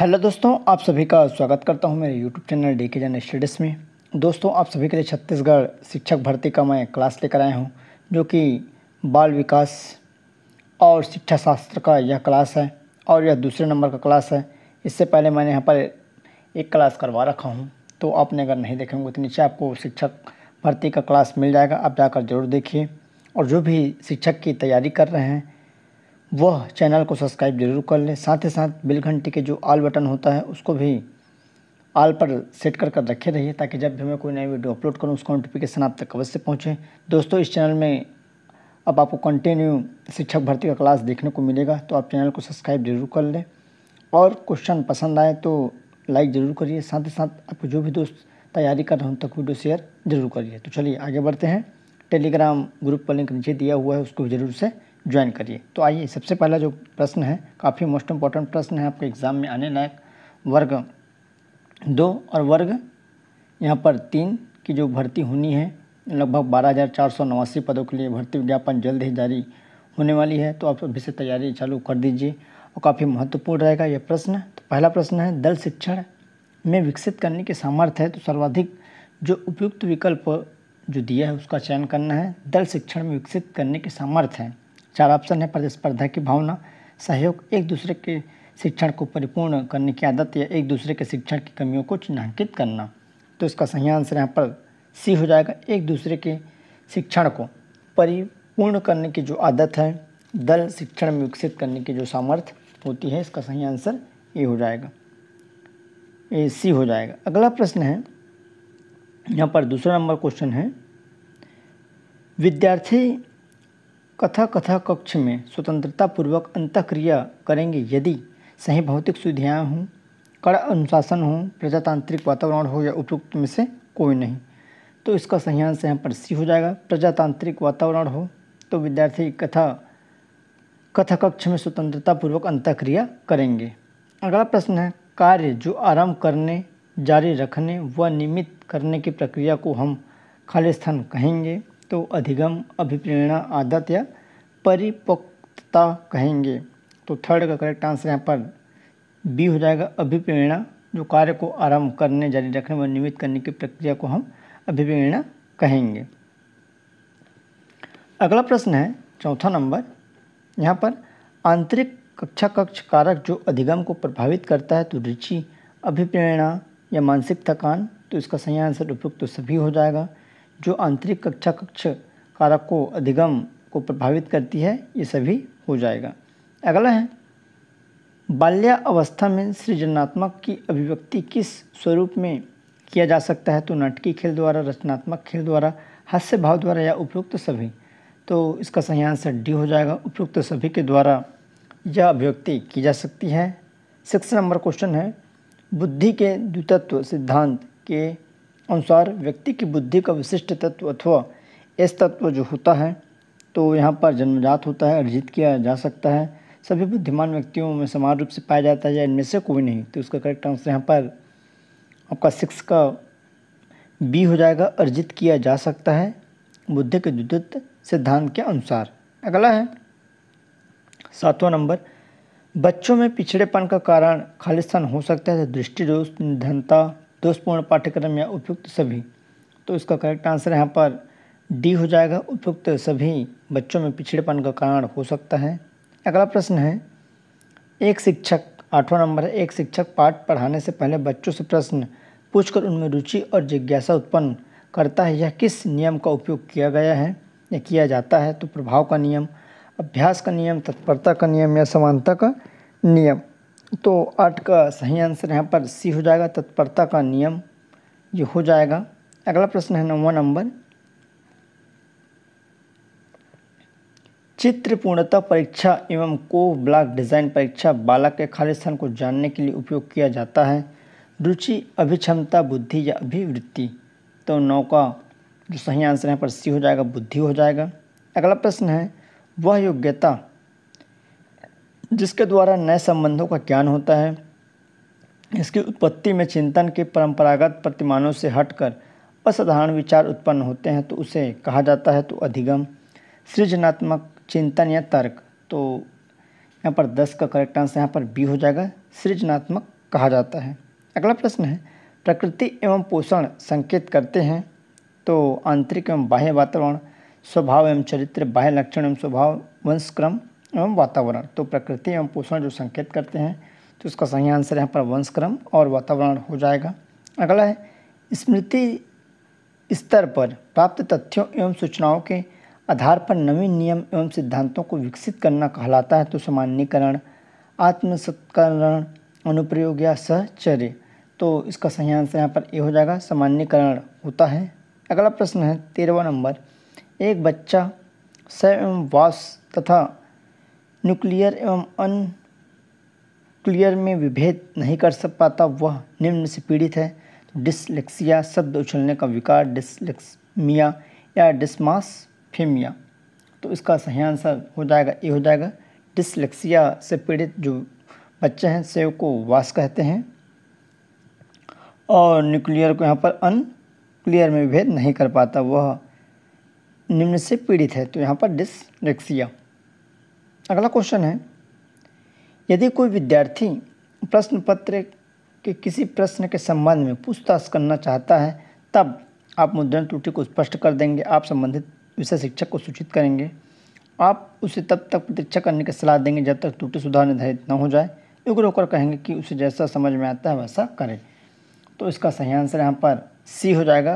hello दोस्तों आप सभी का स्वागत करता हूं मेरे यूट्यूब चैनल डी के जन स्टडीज़ में दोस्तों आप सभी के लिए छत्तीसगढ़ शिक्षक भर्ती का मैं क्लास लेकर आया हूं जो कि बाल विकास और शिक्षा शास्त्र का यह क्लास है और यह दूसरे नंबर का क्लास है इससे पहले मैंने यहाँ पर एक क्लास करवा रखा हूँ तो आपने अगर नहीं देखे होंगे तो नीचे आपको शिक्षक भर्ती का क्लास मिल जाएगा आप जाकर जरूर देखिए और जो भी शिक्षक की तैयारी कर रहे हैं वह चैनल को सब्सक्राइब जरूर कर लें साथ ही साथ बिल घंटी के जो आल बटन होता है उसको भी आल पर सेट कर कर रखे रहिए ताकि जब भी मैं कोई नई वीडियो अपलोड करूँ उसका नोटिफिकेशन आप तक अवश्य पहुँचे दोस्तों इस चैनल में अब आपको कंटिन्यू शिक्षक भर्ती का क्लास देखने को मिलेगा तो आप चैनल को सब्सक्राइब जरूर कर लें और क्वेश्चन पसंद आए तो लाइक ज़रूर करिए साथ ही साथ आपको जो भी दोस्त तैयारी कर रहे हैं उन तक वीडियो शेयर जरूर करिए तो चलिए आगे बढ़ते हैं टेलीग्राम ग्रुप पर लिंक नीचे दिया हुआ है उसको ज़रूर से ज्वाइन करिए तो आइए सबसे पहला जो प्रश्न है काफ़ी मोस्ट इम्पॉर्टेंट प्रश्न है आपके एग्ज़ाम में आने लायक वर्ग दो और वर्ग यहाँ पर तीन की जो भर्ती होनी है लगभग बारह हज़ार चार सौ नवासी पदों के लिए भर्ती विज्ञापन जल्द ही जारी होने वाली है तो आप अभी से तैयारी चालू कर दीजिए और काफ़ी महत्वपूर्ण रहेगा यह प्रश्न तो पहला प्रश्न है दल शिक्षण में विकसित करने के सामर्थ्य है तो सर्वाधिक जो उपयुक्त विकल्प जो दिया है उसका चयन करना है दल शिक्षण में विकसित करने के सामर्थ्य है चार ऑप्शन है प्रतिस्पर्धा की भावना सहयोग एक दूसरे के शिक्षण को परिपूर्ण करने की आदत या एक दूसरे के शिक्षण की कमियों को चिन्हांकित करना तो इसका सही आंसर यहाँ पर सी हो जाएगा एक दूसरे के शिक्षण को परिपूर्ण करने की जो आदत है दल शिक्षण में विकसित करने की जो सामर्थ्य होती है इसका सही आंसर ए हो जाएगा ए सी हो जाएगा अगला प्रश्न है यहाँ पर दूसरा नंबर क्वेश्चन है विद्यार्थी कथा कथा कक्ष में स्वतंत्रतापूर्वक अंतक्रिया करेंगे यदि सही भौतिक सुविधाएँ हों कड़ा अनुशासन हो प्रजातांत्रिक वातावरण हो या उपयुक्त में से कोई नहीं तो इसका सही आंसर यहाँ पर सी हो जाएगा प्रजातांत्रिक वातावरण हो तो विद्यार्थी कथा कथा कक्ष में स्वतंत्रतापूर्वक अंतक्रिया करेंगे अगला प्रश्न है कार्य जो आराम करने जारी रखने व नियमित करने की प्रक्रिया को हम खाली स्थान कहेंगे तो अधिगम अभिप्रेरणा आदत या परिपक्वता कहेंगे तो थर्ड का करेक्ट आंसर यहाँ पर बी हो जाएगा अभिप्रेरणा जो कार्य को आरंभ करने जारी रखने व नियमित करने की प्रक्रिया को हम अभिप्रेरणा कहेंगे अगला प्रश्न है चौथा नंबर यहाँ पर आंतरिक कक्षा कक्ष कारक जो अधिगम को प्रभावित करता है तो रुचि अभिप्रेरणा या मानसिक थकान तो इसका सही आंसर उपयुक्त तो सभी हो जाएगा जो आंतरिक कक्षा कक्ष कारक को अधिगम को प्रभावित करती है ये सभी हो जाएगा अगला है बाल्यावस्था में सृजनात्मक की अभिव्यक्ति किस स्वरूप में किया जा सकता है तो नाटकीय खेल द्वारा रचनात्मक खेल द्वारा हास्य भाव द्वारा या उपयुक्त सभी तो इसका सही आंसर डी हो जाएगा उपयुक्त सभी के द्वारा यह अभिव्यक्ति की जा सकती है सिक्स नंबर क्वेश्चन है बुद्धि के द्वितत्व सिद्धांत के अनुसार व्यक्ति की बुद्धि का विशिष्ट तत्व अथवा एस तत्व जो होता है तो यहाँ पर जन्मजात होता है अर्जित किया जा सकता है सभी बुद्धिमान व्यक्तियों में समान रूप से पाया जाता है या इनमें से कोई नहीं तो उसका करेक्ट आंसर यहाँ पर आपका सिक्स का बी हो जाएगा अर्जित किया जा सकता है बुद्धि के द्वित सिद्धांत के अनुसार अगला है सातवां नंबर बच्चों में पिछड़ेपन का कारण खालिस्तान हो सकता है तो दृष्टि दोष निर्धनता दोषपूर्ण पाठ्यक्रम या उपयुक्त सभी तो इसका करेक्ट आंसर यहाँ पर डी हो जाएगा उपयुक्त सभी बच्चों में पिछड़ेपन का कारण हो सकता है अगला प्रश्न है एक शिक्षक आठवां नंबर है एक शिक्षक पाठ पढ़ाने से पहले बच्चों से प्रश्न पूछकर उनमें रुचि और जिज्ञासा उत्पन्न करता है यह किस नियम का उपयोग किया गया है या किया जाता है तो प्रभाव का नियम अभ्यास का नियम तत्परता का नियम या समानता का नियम तो आठ का सही आंसर यहाँ पर सी हो जाएगा तत्परता का नियम ये हो जाएगा अगला प्रश्न है नौवा नंबर चित्र पूर्णता परीक्षा एवं को ब्लॉक डिज़ाइन परीक्षा बालक के खाली स्थान को जानने के लिए उपयोग किया जाता है रुचि अभिक्षमता बुद्धि या अभिवृत्ति तो नौ का जो सही आंसर यहाँ पर सी हो जाएगा बुद्धि हो जाएगा अगला प्रश्न है वह योग्यता जिसके द्वारा नए संबंधों का ज्ञान होता है इसकी उत्पत्ति में चिंतन के परंपरागत प्रतिमानों से हटकर असाधारण विचार उत्पन्न होते हैं तो उसे कहा जाता है तो अधिगम सृजनात्मक चिंतन या तर्क तो यहाँ पर दस का करेक्ट आंसर यहाँ पर बी हो जाएगा सृजनात्मक कहा जाता है अगला प्रश्न है प्रकृति एवं पोषण संकेत करते हैं तो आंतरिक एवं बाह्य वातावरण स्वभाव एवं चरित्र बाह्य लक्षण एवं स्वभाव वंशक्रम एवं वातावरण तो प्रकृति एवं पोषण जो संकेत करते हैं तो उसका सही आंसर यहाँ पर वंशक्रम और वातावरण हो जाएगा अगला है स्मृति स्तर पर प्राप्त तथ्यों एवं सूचनाओं के आधार पर नवीन नियम एवं सिद्धांतों को विकसित करना कहलाता है तो सामान्यकरण आत्मसत्करण अनुप्रयोग या सहचर्य तो इसका सही आंसर यहाँ पर ये हो जाएगा सामान्यकरण होता है अगला प्रश्न है तेरहवा नंबर एक बच्चा स्वयं वास तथा न्यूक्लियर एवं अन क्लियर में विभेद नहीं कर सक पाता वह निम्न से पीड़ित है डिसलेक्सिया शब्द उछलने का विकार डिसलेक्समिया या डिसमासफेमिया तो इसका सही आंसर हो जाएगा ये हो जाएगा डिसलेक्सिया से पीड़ित जो बच्चे हैं सेव को वास कहते हैं और न्यूक्लियर को यहाँ पर अन क्लियर में विभेद नहीं कर पाता वह निम्न से पीड़ित है तो यहाँ पर डिसलेक्सिया अगला क्वेश्चन है यदि कोई विद्यार्थी प्रश्न पत्र के किसी प्रश्न के संबंध में पूछताछ करना चाहता है तब आप मुद्रण त्रुटि को स्पष्ट कर देंगे आप संबंधित विषय शिक्षक को सूचित करेंगे आप उसे तब तक प्रतीक्षा करने की सलाह देंगे जब तक त्रुटि सुधार निर्धारित न हो जाए उग्र होकर कहेंगे कि उसे जैसा समझ में आता है वैसा करें तो इसका सही आंसर यहाँ पर सी हो जाएगा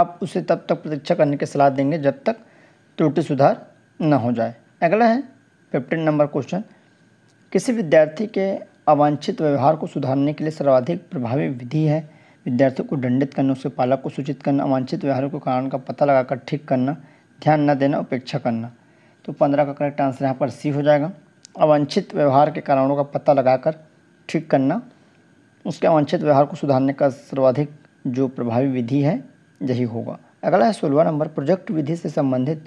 आप उसे तब तक प्रतीक्षा करने की सलाह देंगे जब तक त्रुटि सुधार न हो जाए अगला है फिफ्टीन नंबर क्वेश्चन किसी विद्यार्थी के अवांछित व्यवहार को सुधारने के लिए सर्वाधिक प्रभावी विधि है विद्यार्थियों को दंडित करना उसके पालक को सूचित करना अवांछित व्यवहारों के कारण का पता लगाकर ठीक करना ध्यान न देना उपेक्षा करना तो पंद्रह का करेक्ट आंसर यहाँ पर सी हो जाएगा अवांछित व्यवहार के कारणों का पता लगाकर ठीक करना उसके अवांछित व्यवहार को सुधारने का सर्वाधिक जो प्रभावी विधि है यही होगा अगला है सोलवा नंबर प्रोजेक्ट विधि से संबंधित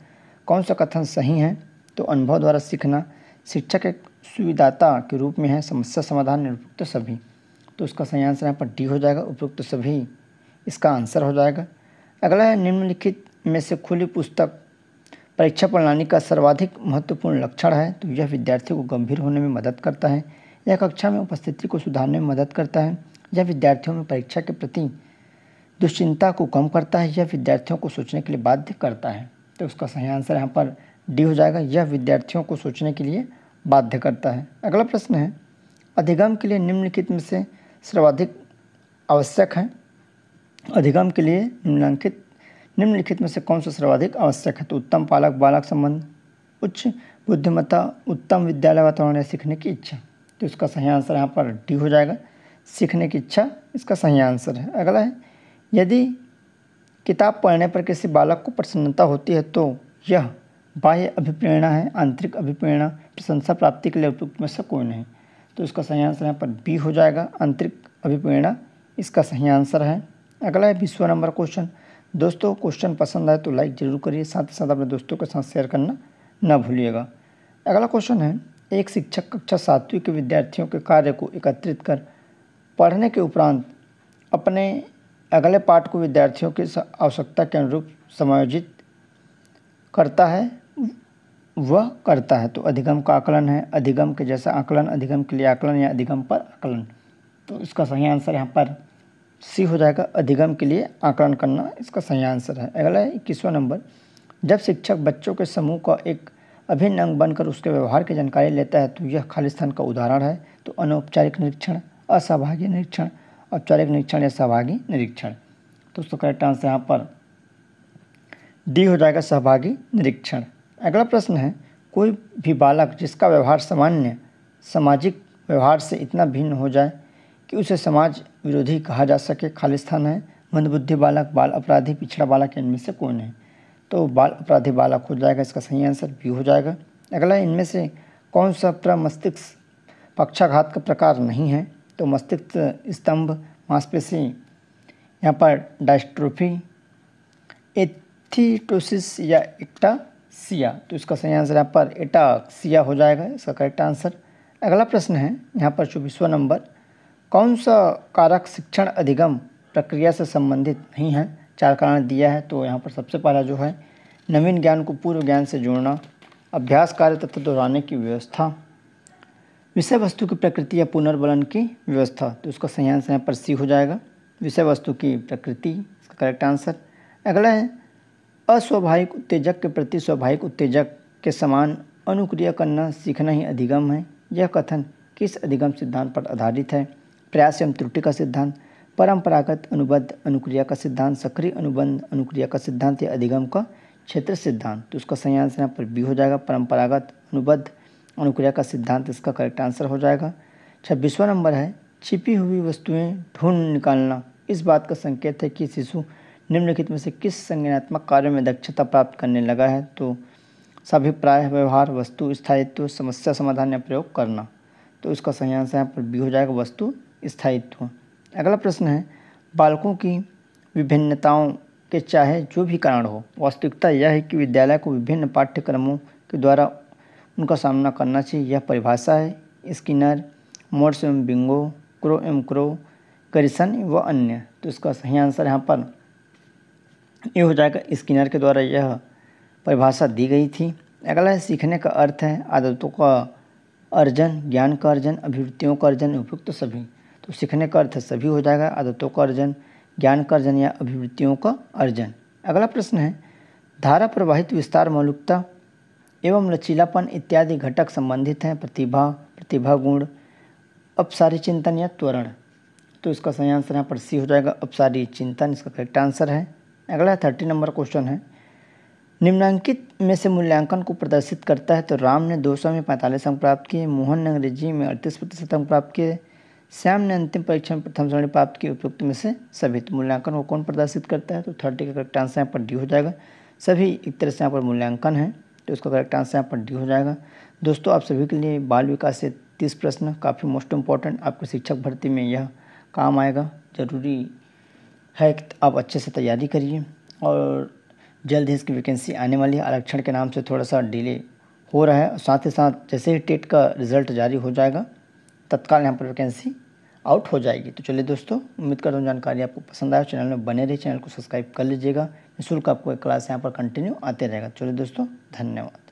कौन सा कथन सही है तो अनुभव द्वारा सीखना शिक्षक एक सुविधाता के रूप में है समस्या समाधान निरुक्त सभी तो उसका सही आंसर यहाँ पर डी हो जाएगा उपयुक्त सभी इसका आंसर हो जाएगा अगला है निम्नलिखित में से खुली पुस्तक परीक्षा प्रणाली का सर्वाधिक महत्वपूर्ण लक्षण है तो यह विद्यार्थी को गंभीर होने में मदद करता है यह कक्षा में उपस्थिति को सुधारने में मदद करता है यह विद्यार्थियों में परीक्षा के प्रति दुश्चिंता को कम करता है यह विद्यार्थियों को सोचने के लिए बाध्य करता है तो उसका सही आंसर यहाँ पर डी हो जाएगा यह विद्यार्थियों को सोचने के लिए बाध्य करता है अगला प्रश्न है अधिगम के लिए निम्नलिखित में से सर्वाधिक आवश्यक है अधिगम के लिए निम्नलिखित निम्नलिखित में से कौन सा सर्वाधिक आवश्यक है तो उत्तम पालक बालक संबंध उच्च बुद्धिमत्ता उत्तम विद्यालय वातावरण या सीखने की इच्छा तो इसका सही आंसर यहाँ पर डी हो जाएगा सीखने की इच्छा इसका सही आंसर है अगला है यदि किताब पढ़ने पर किसी बालक को प्रसन्नता होती है तो यह बाह्य अभिप्रेरणा है आंतरिक अभिप्रेरणा प्रशंसा प्राप्ति के लिए उपयुक्त में से कौन है तो इसका सही आंसर यहाँ पर बी हो जाएगा आंतरिक अभिप्रेरणा इसका सही आंसर है अगला है बीसवा नंबर क्वेश्चन दोस्तों क्वेश्चन पसंद आए तो लाइक ज़रूर करिए साथ ही साथ अपने दोस्तों के साथ शेयर करना ना भूलिएगा अगला क्वेश्चन है एक शिक्षक कक्षा सातवीं के विद्यार्थियों के कार्य को एकत्रित कर पढ़ने के उपरांत अपने अगले पाठ को विद्यार्थियों की आवश्यकता के अनुरूप समायोजित करता है वह करता है तो अधिगम का आकलन है अधिगम के जैसा आकलन अधिगम के लिए आकलन या अधिगम पर आकलन तो इसका सही आंसर यहाँ पर सी हो जाएगा अधिगम के लिए आकलन करना इसका सही आंसर है अगला है इक्कीसवा नंबर जब शिक्षक बच्चों के समूह का एक अभिन्न अंग बनकर उसके व्यवहार की जानकारी लेता है तो यह खालिस्तान का उदाहरण है तो अनौपचारिक निरीक्षण असहभागी निरीक्षण औपचारिक निरीक्षण या सहभागी निरीक्षण तो उसका करेक्ट आंसर यहाँ पर डी हो जाएगा सहभागी निरीक्षण अगला प्रश्न है कोई भी बालक जिसका व्यवहार सामान्य सामाजिक व्यवहार से इतना भिन्न हो जाए कि उसे समाज विरोधी कहा जा सके खालिस्तान है मंदबुद्धि बालक बाल अपराधी पिछड़ा बालक इनमें से कौन है तो बाल अपराधी बालक हो जाएगा इसका सही आंसर भी हो जाएगा अगला इनमें से कौन सा प्रमस्तिष्क पक्षाघात का प्रकार नहीं है तो मस्तिष्क स्तंभ मांसपेशी यहाँ पर डायस्ट्रोफी एथीटोसिस या इक्टा सिया तो इसका सही आंसर यहाँ पर सिया हो जाएगा इसका करेक्ट आंसर अगला प्रश्न है यहाँ पर चौबीसवा नंबर कौन सा कारक शिक्षण अधिगम प्रक्रिया से संबंधित नहीं है चार कारण दिया है तो यहाँ पर सबसे पहला जो है नवीन ज्ञान को पूर्व ज्ञान से जोड़ना अभ्यास कार्य तत्व दोहराने की व्यवस्था विषय वस्तु की प्रकृति या पुनर्बलन की व्यवस्था तो इसका सही आंसर यहाँ पर सी हो जाएगा विषय वस्तु की प्रकृति इसका करेक्ट आंसर अगला है अस्वाभाविक उत्तेजक के प्रति स्वाभाविक उत्तेजक के समान अनुक्रिया करना सीखना ही अधिगम है यह कथन किस अधिगम सिद्धांत पर आधारित है प्रयास एवं त्रुटि का सिद्धांत परंपरागत अनुबद्ध अनुक्रिया का सिद्धांत सक्रिय अनुबंध अनुक्रिया का सिद्धांत या अधिगम का क्षेत्र सिद्धांत तो उसका सही आंसर यहाँ पर बी हो जाएगा परंपरागत अनुबद्ध अनुक्रिया का सिद्धांत इसका करेक्ट आंसर हो जाएगा छब्बीसवा नंबर है छिपी हुई वस्तुएं ढूंढ निकालना इस बात का संकेत है कि शिशु निम्नलिखित में से किस संज्ञात्मक कार्य में दक्षता प्राप्त करने लगा है तो सभी प्राय व्यवहार वस्तु स्थायित्व समस्या समाधान या प्रयोग करना तो इसका सही आंसर यहाँ पर बी हो जाएगा वस्तु स्थायित्व अगला प्रश्न है बालकों की विभिन्नताओं के चाहे जो भी कारण हो वास्तविकता यह है कि विद्यालय को विभिन्न पाठ्यक्रमों के द्वारा उनका सामना करना चाहिए यह परिभाषा है स्किनर मोर्स एवं बिंगो क्रो एम क्रो करिसन व अन्य तो इसका सही आंसर यहाँ पर ये हो जाएगा स्किनर के द्वारा यह परिभाषा दी गई थी अगला है सीखने का अर्थ है आदतों का अर्जन ज्ञान का अर्जन अभिवृत्तियों का अर्जन उपयुक्त सभी तो सीखने का अर्थ सभी हो जाएगा आदतों का अर्जन ज्ञान का अर्जन या अभिवृत्तियों का अर्जन अगला प्रश्न है धारा प्रवाहित विस्तार मौलिकता एवं लचीलापन इत्यादि घटक संबंधित हैं प्रतिभा प्रतिभा गुण अपसारी चिंतन या त्वरण तो इसका सही आंसर यहाँ पर सी हो जाएगा अपसारी चिंतन इसका करेक्ट आंसर है अगला थर्टी नंबर क्वेश्चन है निम्नांकित में से मूल्यांकन को प्रदर्शित करता है तो राम ने दो सौ में पैंतालीस अंक प्राप्त किए मोहन ने अंग्रेजी में अड़तीस प्रतिशत अंक प्राप्त किए श्याम ने अंतिम परीक्षा में प्रथम श्रेणी प्राप्त की उपयुक्त में से सभी तो मूल्यांकन को कौन प्रदर्शित करता है तो थर्टी का करेक्ट आंसर यहाँ पर डी हो जाएगा सभी एक तरह से यहाँ पर मूल्यांकन है तो उसका करेक्ट आंसर यहाँ पर डी हो जाएगा दोस्तों आप सभी के लिए बाल विकास से तीस प्रश्न काफ़ी मोस्ट इम्पॉर्टेंट आपके शिक्षक भर्ती में यह काम आएगा जरूरी है आप अच्छे से तैयारी करिए और जल्द ही इसकी वैकेंसी आने वाली है आरक्षण के नाम से थोड़ा सा डिले हो रहा है साथ ही साथ जैसे ही टेट का रिज़ल्ट जारी हो जाएगा तत्काल यहाँ पर वैकेंसी आउट हो जाएगी तो चलिए दोस्तों उम्मीद करता हूँ जानकारी आपको पसंद आया चैनल में बने रही चैनल को सब्सक्राइब कर लीजिएगा निःशुल्क आपको एक क्लास यहाँ पर कंटिन्यू आते रहेगा चलिए दोस्तों धन्यवाद